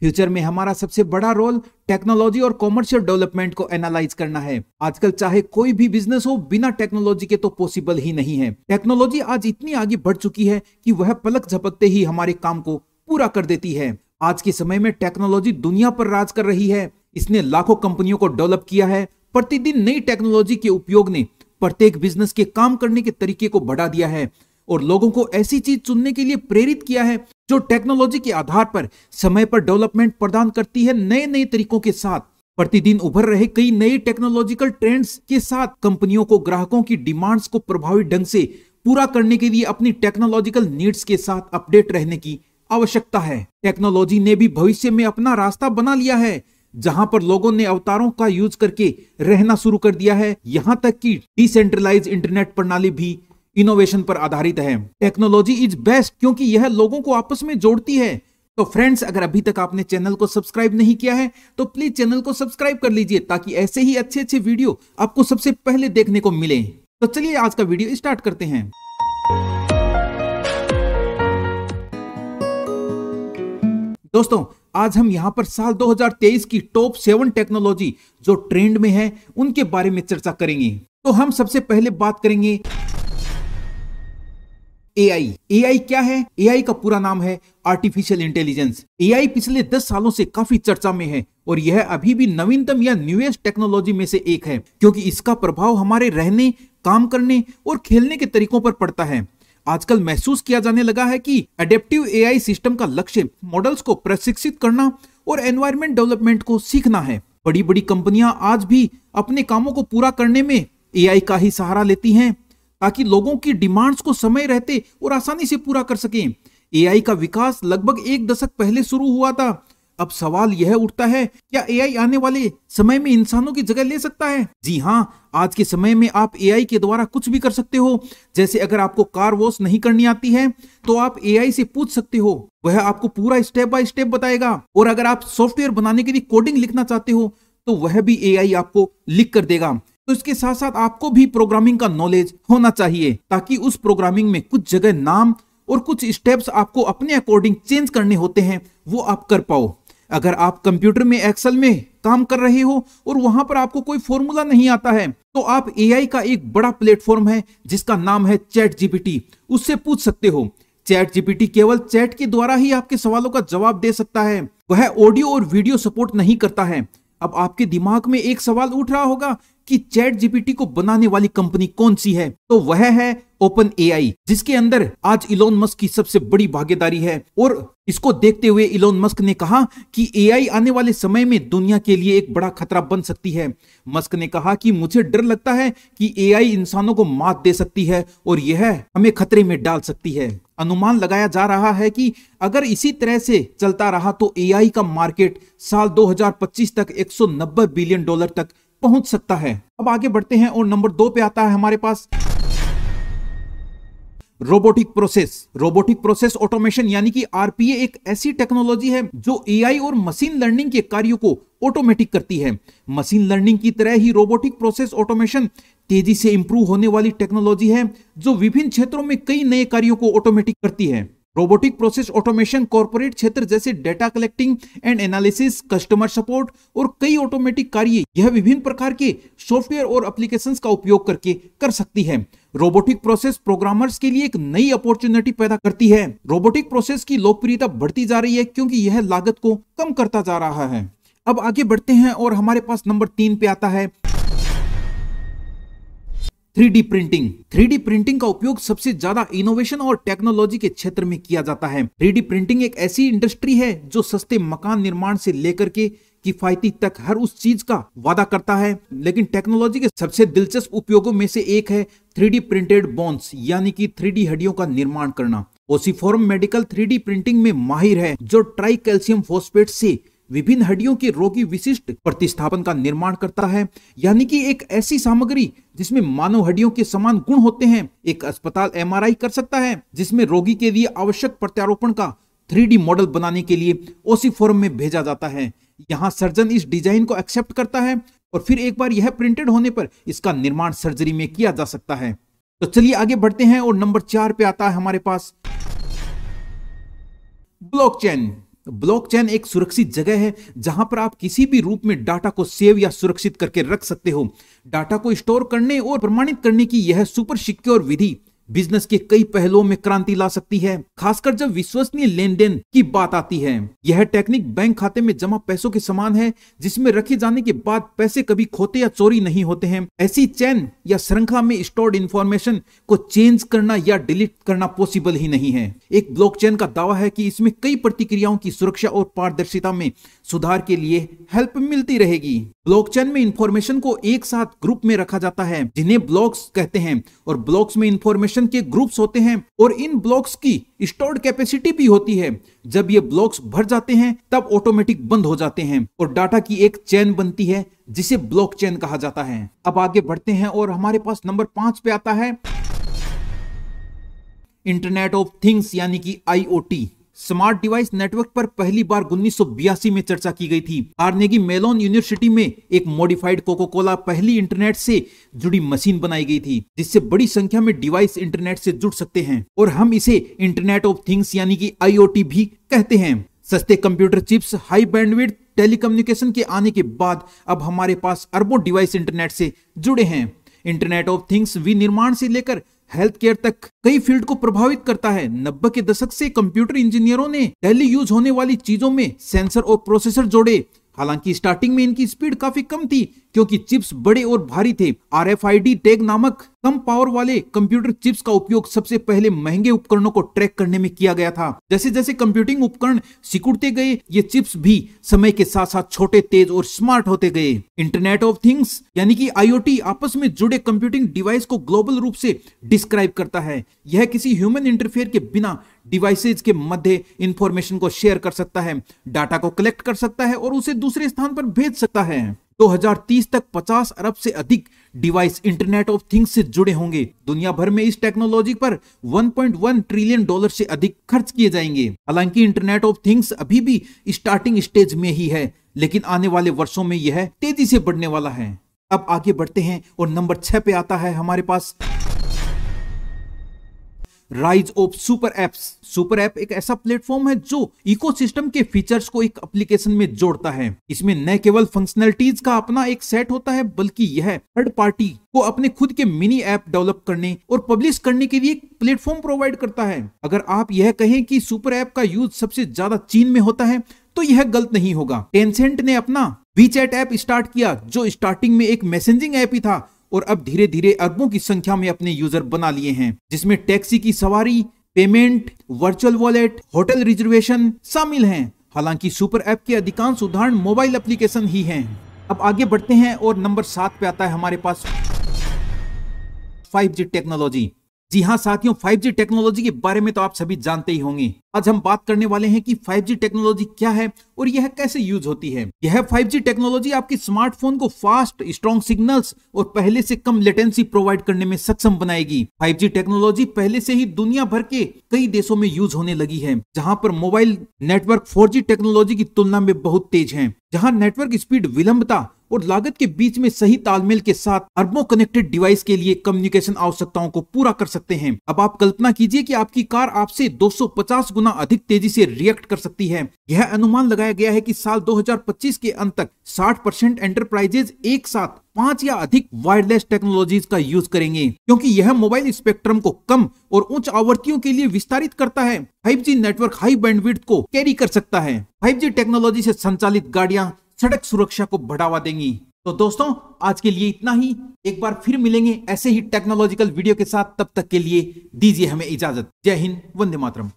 future में हमारा सबसे बड़ा रोल टेक्नोलॉजी और कॉमर्शियल डेवलपमेंट को एनालाइज करना है आजकल चाहे कोई भी बिजनेस हो बिना टेक्नोलॉजी के तो पॉसिबल ही नहीं है टेक्नोलॉजी आज इतनी आगे बढ़ चुकी है कि वह पलक झपकते ही हमारे काम को पूरा कर देती है आज के समय में टेक्नोलॉजी दुनिया पर राज कर रही है इसने लाखों कंपनियों को डेवलप किया है प्रतिदिन नई टेक्नोलॉजी के उपयोग ने प्रत्येक बिजनेस के काम करने के तरीके को बढ़ा दिया है और लोगों को ऐसी चीज चुनने के लिए प्रेरित किया है जो टेक्नोलॉजी के आधार पर समय पर डेवलपमेंट प्रदान करती है नए नए तरीकों के साथ प्रतिदिन उभर रहे कई नए टेक्नोलॉजिकल ट्रेंड्स के साथ कंपनियों को ग्राहकों की डिमांड्स को प्रभावी ढंग से पूरा करने के लिए अपनी टेक्नोलॉजिकल नीड्स के साथ अपडेट रहने की आवश्यकता है टेक्नोलॉजी ने भी भविष्य में अपना रास्ता बना लिया है जहां पर लोगों ने अवतारों का यूज करके रहना शुरू कर दिया है यहां तक कि डिसेंट्रलाइज इंटरनेट प्रणाली भी इनोवेशन पर आधारित है टेक्नोलॉजी इज बेस्ट क्योंकि यह लोगों को आपस में जोड़ती है तो फ्रेंड्स अगर अभी तक आपने चैनल को सब्सक्राइब नहीं किया है तो प्लीज चैनल को सब्सक्राइब कर लीजिए ताकि ऐसे ही अच्छे अच्छे वीडियो आपको सबसे पहले देखने को मिले तो चलिए आज का वीडियो स्टार्ट करते हैं दोस्तों आज हम यहाँ पर साल 2023 की टॉप सेवन टेक्नोलॉजी जो ट्रेंड में है उनके बारे में चर्चा करेंगे तो हम सबसे पहले बात करेंगे एआई एआई क्या है एआई का पूरा नाम है आर्टिफिशियल इंटेलिजेंस एआई पिछले 10 सालों से काफी चर्चा में है और यह अभी भी नवीनतम या न्यूएस्ट टेक्नोलॉजी में से एक है क्योंकि इसका प्रभाव हमारे रहने काम करने और खेलने के तरीकों पर पड़ता है आजकल महसूस किया जाने लगा है कि एडेप्टिव एआई सिस्टम का लक्ष्य मॉडल्स को प्रशिक्षित करना और एनवायरमेंट डेवलपमेंट को सीखना है बड़ी बड़ी कंपनियां आज भी अपने कामों को पूरा करने में एआई का ही सहारा लेती हैं ताकि लोगों की डिमांड्स को समय रहते और आसानी से पूरा कर सकें एआई का विकास लगभग एक दशक पहले शुरू हुआ था अब सवाल यह उठता है क्या एआई आने वाले समय में इंसानों की जगह ले सकता है जी हाँ आज के समय में आप एआई के द्वारा कुछ भी कर सकते हो जैसे अगर आपको कार वॉश नहीं करनी आती है तो आप एआई से पूछ सकते हो वह आपको पूरा स्टेप बाय स्टेप बताएगा और अगर आप सॉफ्टवेयर बनाने के लिए कोडिंग लिखना चाहते हो तो वह भी एआई आपको लिख कर देगा तो इसके साथ साथ आपको भी प्रोग्रामिंग का नॉलेज होना चाहिए ताकि उस प्रोग्रामिंग में कुछ जगह नाम और कुछ स्टेप्स आपको अपने अकॉर्डिंग चेंज करने होते हैं वो आप कर पाओ अगर आप कंप्यूटर में एक्सेल में काम कर रहे हो और वहां पर आपको कोई फॉर्मूला नहीं आता है तो आप एआई का एक बड़ा प्लेटफॉर्म है जिसका नाम है चैट जीपीटी उससे पूछ सकते हो चैट जीपीटी केवल चैट के द्वारा ही आपके सवालों का जवाब दे सकता है वह ऑडियो और वीडियो सपोर्ट नहीं करता है अब आपके दिमाग में एक सवाल उठ रहा होगा कि चैट जीपीटी को बनाने वाली कंपनी कौन सी है तो वह है ओपन एआई जिसके अंदर आज इलोन मस्क की सबसे बड़ी भागीदारी है और इसको देखते हुए इलोन मस्क ने कहा कि एआई आने वाले समय में दुनिया के लिए एक बड़ा खतरा बन सकती है मस्क ने कहा कि मुझे डर लगता है कि एआई इंसानों को मात दे सकती है और यह हमें खतरे में डाल सकती है अनुमान लगाया जा रहा है कि अगर इसी तरह से चलता रहा तो एआई का मार्केट साल 2025 तक 190 बिलियन डॉलर तक पहुंच सकता है अब आगे बढ़ते हैं और नंबर दो पे आता है हमारे पास robotic process robotic process automation यानी कि आरपीए एक ऐसी टेक्नोलॉजी है जो एआई और मशीन लर्निंग के कार्यों को ऑटोमेटिक करती है मशीन लर्निंग की तरह ही रोबोटिक प्रोसेस ऑटोमेशन तेजी से इंप्रूव होने वाली टेक्नोलॉजी है जो विभिन्न क्षेत्रों में कई नए कार्यों को ऑटोमेटिक करती है रोबोटिक प्रोसेस ऑटोमेशन कॉरपोरेट क्षेत्र जैसे data collecting and analysis customer support और कई ऑटोमेटिक कार्य यह विभिन्न प्रकार के सॉफ्टवेयर और एप्लीकेशंस का उपयोग करके कर सकती है रोबोटिक प्रोसेस प्रोग्रामर्स के लिए एक नई अपॉर्चुनिटी पैदा करती है रोबोटिक प्रोसेस की लोकप्रियता बढ़ती जा रही है क्योंकि यह लागत को कम करता जा रहा है अब आगे बढ़ते हैं और हमारे पास नंबर तीन पे आता है थ्री प्रिंटिंग थ्री प्रिंटिंग का उपयोग सबसे ज्यादा इनोवेशन और टेक्नोलॉजी के क्षेत्र में किया जाता है थ्री प्रिंटिंग एक ऐसी इंडस्ट्री है जो सस्ते मकान निर्माण से लेकर के किफायती तक हर उस चीज का वादा करता है लेकिन टेक्नोलॉजी के सबसे दिलचस्प उपयोगों में से एक है थ्री प्रिंटेड बोन्स यानी कि थ्री हड्डियों का निर्माण करना ओसीफोरम मेडिकल थ्री प्रिंटिंग में माहिर है जो ट्राई कैल्शियम फोस्फेट से विभिन्न हड्डियों के रोगी विशिष्ट प्रतिस्थापन का निर्माण करता है यानी कि एक ऐसी सामग्री जिसमें मानव हड्डियों के समान गुण होते हैं एक अस्पताल एम कर सकता है जिसमें रोगी के लिए आवश्यक प्रत्यारोपण का थ्री मॉडल बनाने के लिए ओसी फॉर्म में भेजा जाता है यहाँ सर्जन इस डिजाइन को एक्सेप्ट करता है और फिर एक बार यह प्रिंटेड होने पर इसका निर्माण सर्जरी में किया जा सकता है तो चलिए आगे बढ़ते हैं और नंबर चार पे आता है हमारे पास ब्लॉकचेन ब्लॉकचेन एक सुरक्षित जगह है जहां पर आप किसी भी रूप में डाटा को सेव या सुरक्षित करके रख सकते हो डाटा को स्टोर करने और प्रमाणित करने की यह सुपर सिक्योर विधि बिजनेस के कई पहलुओं में क्रांति ला सकती है खासकर जब विश्वसनीय लेन देन की बात आती है यह टेक्निक बैंक खाते में जमा पैसों के समान है जिसमें रखे जाने के बाद पैसे कभी खोते या चोरी नहीं होते हैं ऐसी चैन या श्रृंखला में स्टोर्ड इन्फॉर्मेशन को चेंज करना या डिलीट करना पॉसिबल ही नहीं है एक ब्लॉकचेन का दावा है की इसमें कई प्रतिक्रियाओं की सुरक्षा और पारदर्शिता में सुधार के लिए हेल्प मिलती रहेगी ब्लॉकचेन में इंफॉर्मेशन को एक साथ ग्रुप में रखा जाता है जिन्हें ब्लॉक्स कहते हैं और ब्लॉक्स में इंफॉर्मेशन कंस्ट्रक्शन के ग्रुप्स होते हैं और इन ब्लॉक्स की स्टोर्ड कैपेसिटी भी होती है जब ये ब्लॉक्स भर जाते हैं तब ऑटोमेटिक बंद हो जाते हैं और डाटा की एक चैन बनती है जिसे ब्लॉक चैन कहा जाता है अब आगे बढ़ते हैं और हमारे पास नंबर पांच पे आता है इंटरनेट ऑफ थिंग्स यानी कि आईओटी स्मार्ट डिवाइस नेटवर्क पर पहली बार उन्नीस में चर्चा की गई थी आर्नेगी मेलोन यूनिवर्सिटी में एक मॉडिफाइड कोको कोला पहली इंटरनेट से जुड़ी मशीन बनाई गई थी जिससे बड़ी संख्या में डिवाइस इंटरनेट से जुड़ सकते हैं और हम इसे इंटरनेट ऑफ थिंग्स यानी कि आईओटी भी कहते हैं सस्ते computer chips high bandwidth telecommunication के आने के बाद अब हमारे पास अरबों डिवाइस इंटरनेट से जुड़े हैं इंटरनेट ऑफ थिंग्स विनिर्माण से लेकर हेल्थ केयर तक कई फील्ड को प्रभावित करता है नब्बे के दशक से कंप्यूटर इंजीनियरों ने पहले यूज होने वाली चीजों में सेंसर और प्रोसेसर जोड़े हालांकि स्टार्टिंग में इनकी स्पीड काफी कम थी क्योंकि चिप्स बड़े और भारी थे आर एफ टैग नामक कम पावर वाले कंप्यूटर चिप्स का उपयोग सबसे पहले महंगे उपकरणों को ट्रैक करने में किया गया था जैसे जैसे कंप्यूटिंग उपकरण सिकुड़ते गए ये चिप्स भी समय के साथ साथ छोटे तेज और स्मार्ट होते गए इंटरनेट ऑफ थिंग्स यानी कि आईओटी आपस में जुड़े कंप्यूटिंग डिवाइस को ग्लोबल रूप से डिस्क्राइब करता है यह किसी ह्यूमन इंटरफेयर के बिना डिवाइसेज के मध्य इंफॉर्मेशन को शेयर कर सकता है डाटा को कलेक्ट कर सकता है और उसे दूसरे स्थान पर भेज सकता है 2030 तक 50 अरब से अधिक डिवाइस इंटरनेट ऑफ थिंग्स से जुड़े होंगे दुनिया भर में इस टेक्नोलॉजी पर 1.1 ट्रिलियन डॉलर से अधिक खर्च किए जाएंगे हालांकि इंटरनेट ऑफ थिंग्स अभी भी स्टार्टिंग स्टेज में ही है लेकिन आने वाले वर्षों में यह तेजी से बढ़ने वाला है अब आगे बढ़ते हैं और नंबर छह पे आता है हमारे पास rise of super apps super app एक ऐसा प्लेटफॉर्म है जो इकोसिस्टम के फीचर्स को एक एप्लीकेशन में जोड़ता है इसमें न केवल फंक्शनलिटीज का अपना एक सेट होता है बल्कि यह थर्ड पार्टी को अपने खुद के मिनी ऐप डेवलप करने और पब्लिश करने के लिए एक प्लेटफॉर्म प्रोवाइड करता है अगर आप यह कहें कि सुपर ऐप का यूज सबसे ज्यादा चीन में होता है तो यह गलत नहीं होगा टेंसेंट ने अपना वीचैट ऐप स्टार्ट किया जो स्टार्टिंग में एक मैसेजिंग ऐप ही था और अब धीरे धीरे अरबों की संख्या में अपने यूजर बना लिए हैं जिसमें टैक्सी की सवारी payment virtual wallet hotel reservation शामिल हैं हालांकि सुपर ऐप के अधिकांश उदाहरण मोबाइल एप्लीकेशन ही हैं अब आगे बढ़ते हैं और नंबर सात पे आता है हमारे पास 5G टेक्नोलॉजी जी हाँ साथियों 5G टेक्नोलॉजी के बारे में तो आप सभी जानते ही होंगे आज हम बात करने वाले हैं कि 5G टेक्नोलॉजी क्या है और यह कैसे यूज होती है यह 5G टेक्नोलॉजी आपके स्मार्टफोन को फास्ट स्ट्रॉन्ग सिग्नल्स और पहले से कम लेटेंसी प्रोवाइड करने में सक्षम बनाएगी 5G टेक्नोलॉजी पहले से ही दुनिया भर के कई देशों में यूज होने लगी है जहाँ पर मोबाइल नेटवर्क फोर टेक्नोलॉजी की तुलना में बहुत तेज है जहाँ नेटवर्क स्पीड विलंबता और लागत के बीच में सही तालमेल के साथ अरबों कनेक्टेड डिवाइस के लिए कम्युनिकेशन आवश्यकताओं को पूरा कर सकते हैं अब आप कल्पना कीजिए कि आपकी कार आपसे 250 गुना अधिक तेजी से रिएक्ट कर सकती है यह अनुमान लगाया गया है कि साल 2025 के अंत तक 60 परसेंट एंटरप्राइजेज एक साथ पांच या अधिक वायरलेस टेक्नोलॉजीज का यूज करेंगे क्योंकि यह मोबाइल स्पेक्ट्रम को कम और उच्च आवर्तियों के लिए विस्तारित करता है 5G नेटवर्क हाई बैंडविड्थ को कैरी कर सकता है 5G टेक्नोलॉजी से संचालित गाड़ियां सड़क सुरक्षा को बढ़ावा देंगी तो दोस्तों आज के लिए इतना ही एक बार फिर मिलेंगे ऐसे ही टेक्नोलॉजिकल वीडियो के साथ तब तक के लिए दीजिए हमें इजाजत जय हिंद वंदे मातरम